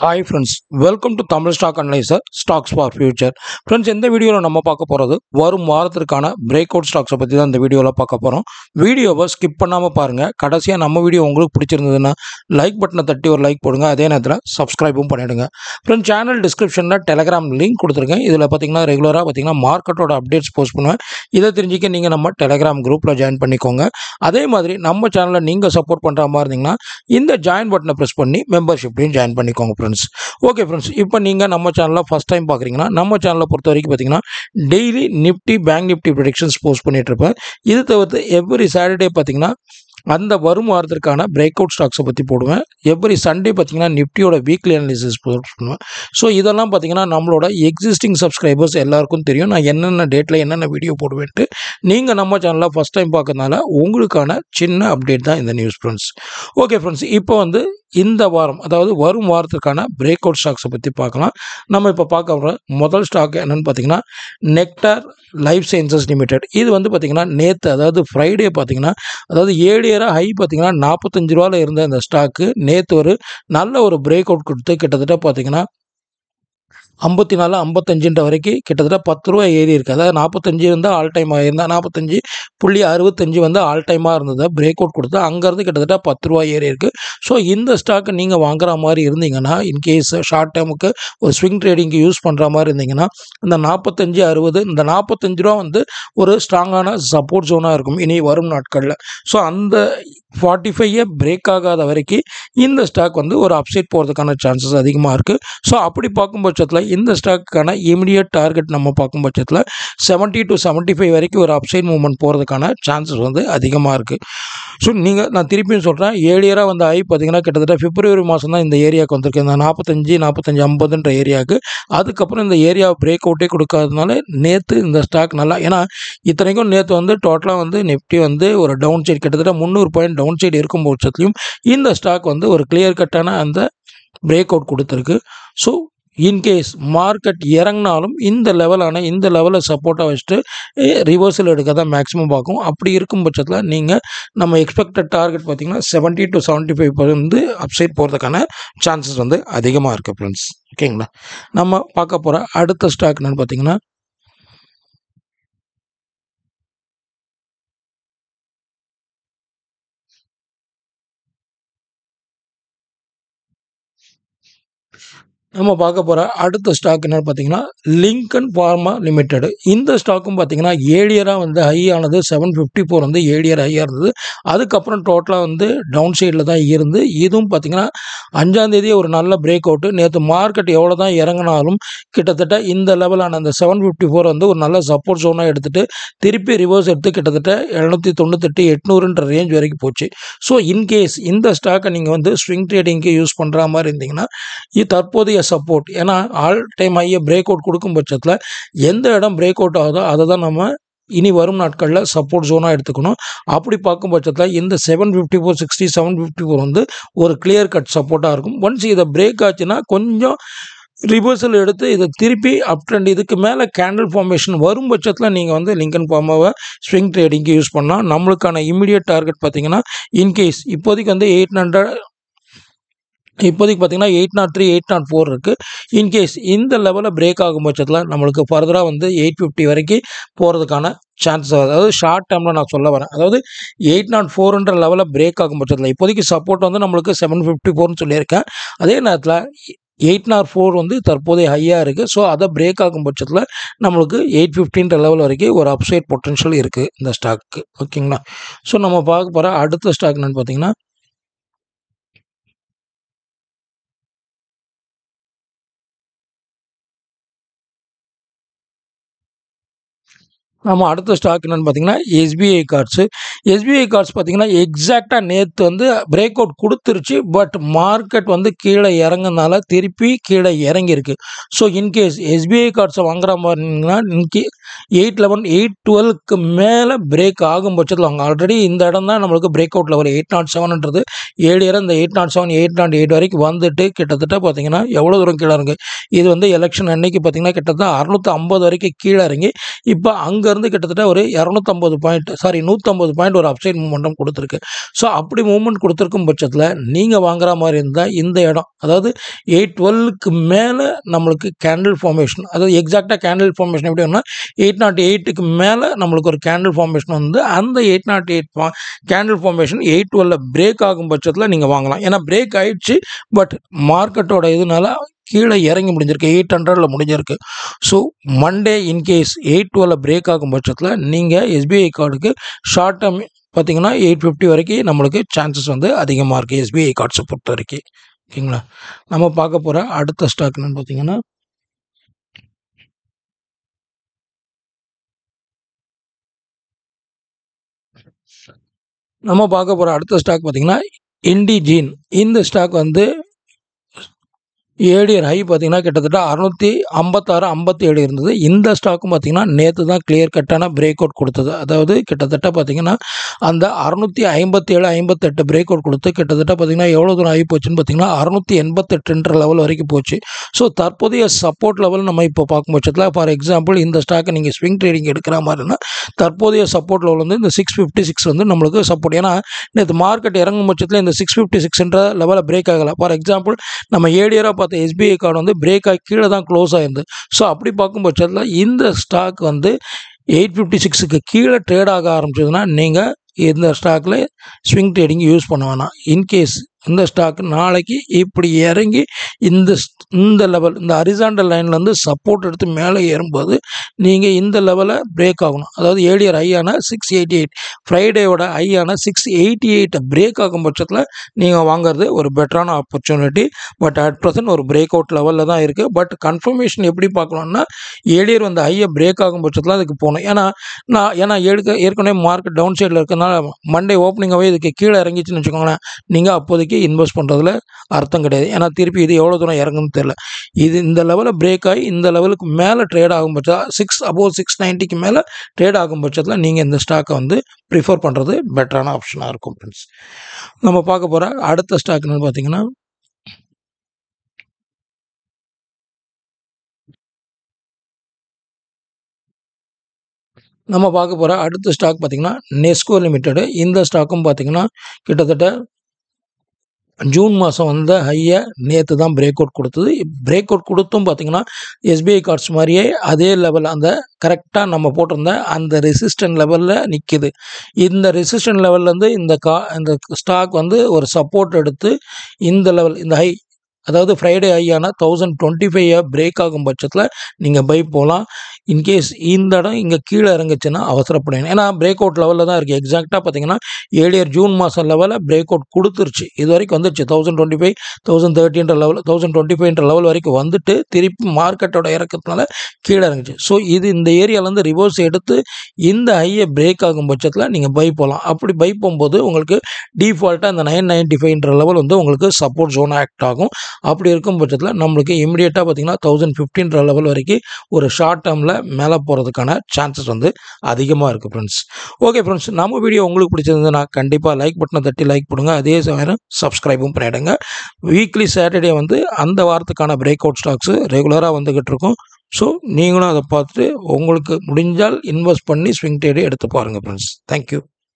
hi friends welcome to Tamil stock analyser stocks for future friends எந்த வீடியோவில் நம்ம பார்க்க போகிறது வரும் வாரத்திற்கான பிரேக் அவுட் ஸ்டாக்ஸை பற்றி தான் இந்த வீடியோவில் பார்க்க போகிறோம் வீடியோவை ஸ்கிப் பண்ணாமல் பாருங்கள் கடைசியாக நம்ம வீடியோ உங்களுக்கு பிடிச்சிருந்ததுன்னா லைக் பட்டனை தட்டி ஒரு லைக் போடுங்க அதே நேரத்தில் சப்ஸ்கிரைபும் பண்ணிவிடுங்க ஃப்ரெண்ட்ஸ் சேனல் டிஸ்கிரிப்ஷனில் டெலகிராம் லிங்க் கொடுத்துருக்கேன் இதில் பார்த்தீங்கன்னா ரெகுலராக பார்த்தீங்கன்னா மார்க்கெட்டோட அப்டேட்ஸ் போஸ்ட் பண்ணுவேன் இதை தெரிஞ்சுக்க நீங்கள் நம்ம டெலிகிராம் குரூப்பில் ஜாயின் பண்ணிக்கோங்க அதே மாதிரி நம்ம சேனலில் நீங்கள் சப்போர்ட் பண்ணுற மாதிரி இருந்தீங்கன்னா இந்த ஜாயின் பட்டனை ப்ரெஸ் பண்ணி மெம்பர்ஷிப்லையும் ஜாயின் ஜாயின் பண்ணிக்கோங்க ஃப்ரெண்ட்ஸ் ஓகே ஃப்ரெண்ட்ஸ் இப்போ நீங்கள் நம்ம சேனலில் ஃபஸ்ட் டைம் பார்க்குறீங்கன்னா நம்ம சேனலை பொறுத்த வரைக்கும் பார்த்தீங்கன்னா daily Nifty bank Nifty predictions post பண்ணிகிட்டு இருப்பேன் இது தவிர்த்து எவ்ரி சாட்டர்டே பார்த்தீங்கன்னா அந்த வரும் வாரத்திற்கான பிரேக் அவுட் ஸ்டாக்ஸை பற்றி போடுவேன் எவ்ரி சண்டே பார்த்தீங்கன்னா நிஃப்டியோட வீக்லி அனாலிசிஸ் பண்ணுவேன் ஸோ இதெல்லாம் பார்த்தீங்கன்னா நம்மளோட எக்ஸிஸ்டிங் சப்ஸ்கிரைபர்ஸ் எல்லாருக்கும் தெரியும் நான் என்னென்ன டேட்டில் என்னென்ன வீடியோ போடுவேன்ட்டு நீங்கள் நம்ம சேனலில் ஃபஸ்ட் டைம் பார்க்கறதுனால உங்களுக்கான சின்ன அப்டேட் தான் இந்த நியூஸ் ஃப்ரெண்ட்ஸ் ஓகே ஃப்ரெண்ட்ஸ் இப்போ வந்து இந்த வாரம் அதாவது வரும் வாரத்துக்கான பிரேக் அவுட் ஸ்டாக்ஸை பற்றி பார்க்கலாம் நம்ம இப்போ பார்க்க முதல் ஸ்டாக் என்னென்னு பார்த்தீங்கன்னா நெக்டார் லைஃப் சயின்சஸ் லிமிடெட் இது வந்து பார்த்திங்கன்னா நேற்று அதாவது ஃப்ரைடே பார்த்திங்கன்னா அதாவது ஏழு ஏழாக ஹை பார்த்திங்கன்னா நாற்பத்தஞ்சு ரூபாவில் இருந்த இந்த ஸ்டாக்கு நேற்று ஒரு நல்ல ஒரு பிரேக் அவுட் கொடுத்து கிட்டத்தட்ட பார்த்திங்கன்னா ஐம்பத்தி நாலு ஐம்பத்தஞ்சுன்ற வரைக்கும் கிட்டத்தட்ட பத்து ரூபா ஏறி இருக்குது அதாவது நாற்பத்தஞ்சு இருந்தால் ஆல் டைம் ஆகியிருந்தால் நாற்பத்தஞ்சு புள்ளி அறுபத்தஞ்சு வந்து ஆல் டைமாக இருந்தது பிரேக் அவுட் கொடுத்து அங்கேருந்து கிட்டத்தட்ட பத்து ரூபா ஏறி இருக்குது ஸோ இந்த ஸ்டாக்கு நீங்கள் வாங்குற மாதிரி இருந்தீங்கன்னா இன்கேஸ் ஷார்ட் டைமுக்கு ஒரு ஸ்விங் ட்ரேடிங்க்கு யூஸ் பண்ணுற மாதிரி இருந்தீங்கன்னா இந்த நாற்பத்தஞ்சு அறுபது இந்த நாற்பத்தஞ்சு ரூபா வந்து ஒரு ஸ்ட்ராங்கான சப்போர்ட் ஜோனாக இருக்கும் இனி வரும் நாட்களில் ஸோ அந்த ஃபார்ட்டி ஃபைவே பிரேக் ஆகாத வரைக்கும் இந்த ஸ்டாக் வந்து ஒரு அப்சைட் போகிறதுக்கான சான்சஸ் அதிகமாக இருக்குது ஸோ அப்படி பார்க்கும் பட்சத்தில் இந்த ஸ்டாக்குக்கான இமிடியட் டார்கெட் நம்ம பார்க்கும் பட்சத்தில் செவன்ட்டி டு செவன்ட்டி ஃபைவ் வரைக்கும் ஒரு அப்சைட் மூவ்மெண்ட் போகிறதுக்கான சான்சஸ் வந்து அதிகமாக இருக்குது ஸோ நீங்கள் நான் திருப்பியும் சொல்கிறேன் ஏழியராக வந்து ஆகி பார்த்தீங்கன்னா கிட்டத்தட்ட பிப்ரவரி மாதம் தான் இந்த ஏரியாவுக்கு வந்திருக்கு இந்த நாற்பத்தஞ்சு நாற்பத்தஞ்சு ஐம்பதுன்ற ஏரியாவுக்கு அதுக்கப்புறம் இந்த ஏரியா பிரேக் அவுட்டே கொடுக்காதனால நேற்று இந்த ஸ்டாக் நல்லா ஏன்னா இத்தனைக்கும் நேற்று வந்து டோட்டலாக வந்து நிஃப்டி வந்து ஒரு டவுன் சைட் கிட்டத்தட்ட முந்நூறு பாயிண்ட் டவுன் சைடு இருக்கும் பட்சத்துலையும் இந்த ஸ்டாக் வந்து ஒரு கிளியர் கட்டான அந்த பிரேக் அவுட் கொடுத்துருக்கு ஸோ இன்கேஸ் மார்க்கெட் இறங்கினாலும் இந்த லெவலான இந்த லெவலை சப்போர்ட்டாக வச்சுட்டு ரிவர்சல் எடுக்க தான் மேக்ஸிமம் பார்க்கும் அப்படி இருக்கும் பட்சத்தில் நீங்கள் நம்ம எக்ஸ்பெக்டட் டார்கெட் பார்த்திங்கன்னா செவன்ட்டி டு செவன்ட்டி ஃபைவ் வந்து அப்சைட் போகிறதுக்கான சான்சஸ் வந்து அதிகமாக இருக்குது ஃப்ரெண்ட்ஸ் ஓகேங்களா நம்ம பார்க்க போகிற அடுத்த ஸ்டாக் என்னென்னு பார்த்தீங்கன்னா நம்ம பார்க்க போகிற அடுத்த ஸ்டாக் என்னென்னு பார்த்தீங்கன்னா லிங்கன் ஃபார்மா லிமிட்டெடு இந்த ஸ்டாக்கும் பார்த்தீங்கன்னா ஏழியராக வந்து ஹை ஆனது செவன் ஃபிஃப்டி ஃபோர் வந்து ஏழியர் ஹையாக இருந்தது அதுக்கப்புறம் டோட்டலாக வந்து டவுன் சைடில் தான் இருந்து இதுவும் பார்த்தீங்கன்னா அஞ்சாந்தேதி ஒரு நல்ல பிரேக் அவுட்டு நேற்று மார்க்கெட் எவ்வளோ தான் இறங்கினாலும் கிட்டத்தட்ட இந்த லெவலான அந்த செவன் ஃபிஃப்டி ஃபோர் வந்து ஒரு நல்ல சப்போர்ட் ஜோனாக எடுத்துகிட்டு திருப்பி ரிவர்ஸ் எடுத்து கிட்டத்தட்ட எழுநூற்றி தொண்ணூத்தெட்டு எட்நூறுன்ற ரேஞ்ச் வரைக்கும் போச்சு ஸோ இன்கேஸ் இந்த ஸ்டாக்கை நீங்கள் வந்து ஸ்விங் ட்ரேடிங்க்கு யூஸ் பண்ணுற மாதிரி இருந்தீங்கன்னா தற்போதைய சப்போர்ட் ஏன்னா ஆல் டைம் ஹையை பிரேக் அவுட் கொடுக்கும் பட்சத்தில் எந்த இடம் பிரேக் அவுட் ஆகுதோ அதை தான் நம்ம இனி வரும் நாட்களில் சப்போர்ட் ஜோனாக எடுத்துக்கணும் அப்படி பார்க்கும் பட்சத்தில் இந்த seven fifty four sixty seven fifty four வந்து ஒரு கிளியர் கட் சப்போர்ட்டாக இருக்கும் ஒன்ஸ் இதை பிரேக் ஆச்சுன்னா கொஞ்சம் ரிவர்சல் எடுத்து இதை திருப்பி அப் ட்ரெண்ட் இதுக்கு மேலே கேண்டில் ஃபார்மேஷன் வரும் பட்சத்தில் நீங்கள் வந்து லிங்கன் ஃபார்மாவை ஸ்விங் ட்ரேடிங்க்கு யூஸ் பண்ணலாம் நம்மளுக்கான இமீடியட் டார்கெட் பார்த்தீங்கன்னா இன்கேஸ் இப்போதைக்கு வந்து எயிட் ஹண்ட்ரட் இப்போதைக்கு பார்த்தீங்கன்னா eight nought three eight nought four இருக்குது இன்கேஸ் இந்த லெவலில் பிரேக் ஆகும் பட்சத்தில் நம்மளுக்கு ஃபர்தராக வந்து எயிட் ஃபிஃப்டி வரைக்கும் போகிறதுக்கான சான்சஸ் அதாவது ஷார்ட் டைமில் நான் சொல்ல வரேன் அதாவது எயிட் நாட் ஃபோர்ன்ற லெவலில் பிரேக் ஆகும் பட்சத்தில் இப்போதைக்கு சப்போர்ட் வந்து நம்மளுக்கு செவன் ஃபிஃப்டி ஃபோர்னு சொல்லியிருக்கேன் அதே நேரத்தில் எயிட் நாட் ஃபோர் வந்து தற்போதைய ஹையாக இருக்குது ஸோ அதை பிரேக் ஆகும் பட்சத்தில் நம்மளுக்கு எயிட் ஃபிஃப்டின்ற லெவல் வரைக்கும் ஒரு அப்சைட் பொட்டன்ஷியல் இருக்குது இந்த ஸ்டாக்கு ஓகேங்களா ஸோ நம்ம பார்க்க போகிற அடுத்த ஸ்டாக் என்னென்னு பார்த்தீங்கன்னா நம்ம அடுத்த ஸ்டாக் என்னென்னு பார்த்தீங்கன்னா எஸ்பிஐ கார்ட்ஸு எஸ்பிஐ கார்ட்ஸ் பார்த்தீங்கன்னா எக்ஸாக்டாக நேற்று வந்து பிரேக் அவுட் கொடுத்துருச்சு பட் மார்க்கெட் வந்து கீழே இறங்கினால திருப்பி கீழே இறங்கியிருக்கு ஸோ இன்கேஸ் எஸ்பிஐ கார்ட்ஸை வாங்குற மாதிரிங்கன்னா இன்கே எயிட் லெவன் எயிட் டுவெல்க்கு மேலே பிரேக் ஆகும் பட்சத்தில் வாங்க ஆல்ரெடி இந்த இடம் தான் நம்மளுக்கு break out level eight nought செவன்ன்றது ஏழு இடம் இந்த eight nought seven eight nought eight வரைக்கும் வந்துட்டு கிட்டத்தட்ட பார்த்தீங்கன்னா எவ்வளோ தூரம் கீழே இறங்கு இது வந்து எலெக்ஷன் அன்னைக்கு பார்த்தீங்கன்னா கிட்டத்தட்ட அறுநூற்றி ஐம்பது வரைக்கும் கீழே இறங்கி இப்போ அங்கே இருந்து கிட்டத்தட்ட ஒரு இரநூத்தம்பது பாயிண்ட் சாரி நூற்றம்பது பாயிண்ட் ஒரு அப்சைட் மூமெண்டம் கொடுத்துருக்கு ஸோ அப்படி மூமெண்ட் கொடுத்துருக்கும் பட்சத்தில் நீங்கள் வாங்குற மாதிரி இருந்தால் இந்த இடம் அதாவது எயிட் டுவெல்க்கு மேலே நம்மளுக்கு கேண்டில் ஃபார்மேஷன் அதாவது எக்ஸாக்டாக கேண்டில் ஃபார்மேஷன் எப்படி ஒன்றா எயிட் நாட் எயிட்டுக்கு மேலே நம்மளுக்கு ஒரு கேண்டில் ஃபார்மேஷன் வந்து அந்த eight nought eight candle formation eight டுவெல்ல பிரேக் ஆகும் பட்சத்தில் நீங்கள் வாங்கலாம் ஏன்னா பிரேக் ஆயிடுச்சு பட் மார்க்கெட்டோட இதனால கீழே இறங்கி முடிஞ்சிருக்கு எயிட் ஹண்ட்ரடில் முடிஞ்சிருக்கு ஸோ மண்டே இன்கேஸ் எயிட் டுவெலில் பிரேக் ஆகும் பட்சத்தில் நீங்கள் எஸ்பிஐ கார்டுக்கு ஷார்ட் டேர்ம் பார்த்தீங்கன்னா எயிட் ஃபிஃப்டி வரைக்கும் நம்மளுக்கு சான்சஸ் வந்து அதிகமாக இருக்குது எஸ்பிஐ கார்ட்ஸை பொறுத்த வரைக்கும் ஓகேங்களா நம்ம பார்க்க போகிற அடுத்த ஸ்டாக் என்னென்னு பார்த்தீங்கன்னா நம்ம பார்க்க போகிற அடுத்த ஸ்டாக் பார்த்திங்கன்னா இண்டிஜீன் இந்த ஸ்டாக் வந்து ஏடிஆர் ஹை பார்த்திங்கன்னா கிட்டத்தட்ட அறுநூற்றி ஐம்பத்தாறு ஐம்பத்தி ஏழு இருந்தது இந்த ஸ்டாக்கும் பார்த்திங்கன்னா நேற்று தான் கிளியர் கட்டான பிரேக் அவுட் கொடுத்தது அதாவது கிட்டத்தட்ட பார்த்திங்கன்னா அந்த அறுநூற்றி ஐம்பத்தி ஏழு ஐம்பத்தெட்டு பிரேக் அவுட் கொடுத்து கிட்டத்தட்ட பார்த்திங்கன்னா எவ்வளோ தூரம் ஆகி போச்சுன்னு பார்த்திங்கன்னா அறுநூற்றி எண்பத்தெட்டுன்ற லெவல் வரைக்கும் போச்சு ஸோ தற்போதைய சப்போர்ட் லெவல் நம்ம இப்போ பார்க்கும் பட்சத்தில் ஃபார் எக்ஸாம்பிள் இந்த ஸ்டாக்கை நீங்கள் ஸ்விங் ட்ரேடிங் எடுக்கிற மாதிரினா தற்போதைய சப்போர்ட் லெவல் வந்து இந்த சிக்ஸ் ஃபிஃப்டி சிக்ஸ் வந்து நம்மளுக்கு சப்போர்ட் ஏன்னா நேற்று மார்க்கெட் இறங்கும் பட்சத்தில் இந்த சிக்ஸ் ஃபிஃப்டி சிக்ஸ்ன்ற லெவலில் பிரேக் ஆகலை ஃபார் எக்ஸாம்பிள் நம்ம ஏடியராக பார்த்தா எஸ்பிஐ கார்டு வந்து பிரேக் ஆகி கீழே தான் க்ளோஸ் ஆகிருந்து ஸோ அப்படி பார்க்கும் பட்சத்தில் இந்த ஸ்டாக் வந்து எயிட் ஃபிஃப்டி சிக்ஸுக்கு கீழே ட்ரேட் ஆக ஆரம்பிச்சதுன்னா நீங்கள் இந்த ஸ்டாக்கில் ஸ்விங் ட்ரேடிங் யூஸ் பண்ண வேணாம் இன்கேஸ் அந்த ஸ்டாக் நாளைக்கு இப்படி இறங்கி இந்த இந்த லெவல் இந்த அரிசாண்டல் லைன்லேருந்து சப்போர்ட் எடுத்து மேலே ஏறும்போது நீங்கள் இந்த லெவலை பிரேக் ஆகணும் அதாவது ஏழியர் ஹையான சிக்ஸ் எயிட்டி எயிட் ஃப்ரைடேயோட ஹையான சிக்ஸ் எயிட்டி எயிட்டை பிரேக் ஆகும் பட்சத்தில் நீங்கள் வாங்குறது ஒரு பெட்டரான ஆப்பர்ச்சுனிட்டி பட் அட் ப்ரெசன்ட் ஒரு பிரேக் அவுட் லெவலில் தான் இருக்குது பட் கன்ஃபர்மேஷன் எப்படி பார்க்கணுன்னா ஏழியர் வந்து ஹையை பிரேக் ஆகும் பட்சத்தில் அதுக்கு போகணும் ஏன்னா நான் ஏன்னா ஏற்க ஏற்கனவே மார்க்கெட் டவுன் சைடில் இருக்கிறதுனால மண்டே ஓப்பனிங்காகவே இதுக்கு கீழே இறங்கிச்சுன்னு வச்சுக்கோங்களேன் நீங்கள் அப்போதைக்கு இப்போதைக்கு இன்வெஸ்ட் பண்ணுறதுல அர்த்தம் கிடையாது ஏன்னா திருப்பி இது எவ்வளோ தூரம் இறங்குன்னு தெரில இது இந்த லெவலில் பிரேக் ஆகி இந்த லெவலுக்கு மேலே ட்ரேட் ஆகும் பட்சத்தில் சிக்ஸ் அபோவ் சிக்ஸ் நைன்ட்டிக்கு மேலே ட்ரேட் ஆகும் பட்சத்தில் நீங்கள் இந்த ஸ்டாக்கை வந்து ப்ரிஃபர் பண்ணுறது பெட்டரான ஆப்ஷனாக இருக்கும் ஃப்ரெண்ட்ஸ் நம்ம பார்க்க போகிற அடுத்த ஸ்டாக் என்னென்னு பார்த்தீங்கன்னா நம்ம பார்க்க போகிற அடுத்த ஸ்டாக் பார்த்திங்கன்னா நெஸ்கோ லிமிட்டெடு இந்த ஸ்டாக்கும் பார்த்திங்கன்னா கிட்டத்தட்ட ஜூன் மாதம் வந்த ஹையை நேற்று தான் பிரேக் அவுட் கொடுத்தது பிரேக் அவுட் கொடுத்தும் பார்த்திங்கன்னா எஸ்பிஐ கார்ட்ஸ் மாதிரியே அதே லெவலில் அந்த கரெக்டாக நம்ம போட்டிருந்த அந்த ரெசிஸ்டன்ட் லெவலில் நிற்கிது இந்த ரெசிஸ்டன்ட் லெவல்லேருந்து இந்த கா இந்த ஸ்டாக் வந்து ஒரு சப்போர்ட் எடுத்து இந்த லெவல் இந்த ஹை அதாவது ஃப்ரைடே ஐயானா தௌசண்ட் டுவெண்ட்டி ஃபைவாக பிரேக் ஆகும் பட்சத்தில் நீங்கள் பை போகலாம் இன்கேஸ் இந்த இடம் இங்கே கீழே இறங்குச்சுன்னா அவசரப்படணும் ஏன்னா பிரேக் அவுட் லெவலில் தான் இருக்குது எக்ஸாக்டாக பார்த்தீங்கன்னா ஏழியர் ஜூன் மாதம் லெவலில் பிரேக் அவுட் கொடுத்துருச்சு இது வரைக்கும் வந்துருச்சு தௌசண்ட் டுவெண்ட்டி ஃபைவ் தௌசண்ட் தேர்ட்டின்ற லெவல் தௌசண்ட் டுவெண்ட்டி ஃபைவ்ன்ற லெவல் வரைக்கும் வந்துட்டு திருப்பி மார்க்கெட்டோட இறக்கத்தினால கீழே இறங்குச்சு ஸோ இது இந்த ஏரியாவிலேருந்து ரிவர்ஸ் எடுத்து இந்த ஹையை பிரேக் ஆகும் பட்சத்தில் நீங்கள் பை போகலாம் அப்படி பை போகும்போது உங்களுக்கு டிஃபால்ட்டாக அந்த நைன் நைன்ட்டி ஃபைவ்ன்ற லெவல் வந்து உங்களுக்கு சப்போர்ட் ஜோன் ஆக்ட் ஆகும் அப்படி இருக்கும் பட்சத்தில் நம்மளுக்கு இமீடியட்டாக பார்த்திங்கன்னா தௌசண்ட் ஃபிஃப்டின்ற லெவல் வரைக்கும் ஒரு ஷார்ட் டேர்மில் மேலே போகிறதுக்கான சான்சஸ் வந்து அதிகமாக இருக்குது ஃப்ரெண்ட்ஸ் ஓகே ஃப்ரெண்ட்ஸ் நம்ம வீடியோ உங்களுக்கு பிடிச்சிருந்ததுன்னா கண்டிப்பாக லைக் பட்டனை தட்டி லைக் பண்ணுங்கள் அதே சமயம் சப்ஸ்கிரைபும் பண்ணிவிடுங்க வீக்லி சாட்டர்டே வந்து அந்த வாரத்துக்கான பிரேக் அவுட் ஸ்டாக்ஸு ரெகுலராக வந்துக்கிட்டு இருக்கும் ஸோ நீங்களும் அதை பார்த்துட்டு உங்களுக்கு முடிஞ்சால் இன்வெஸ்ட் பண்ணி ஸ்விங் ட்ரேடு எடுத்து பாருங்கள் ஃப்ரெண்ட்ஸ் தேங்க்யூ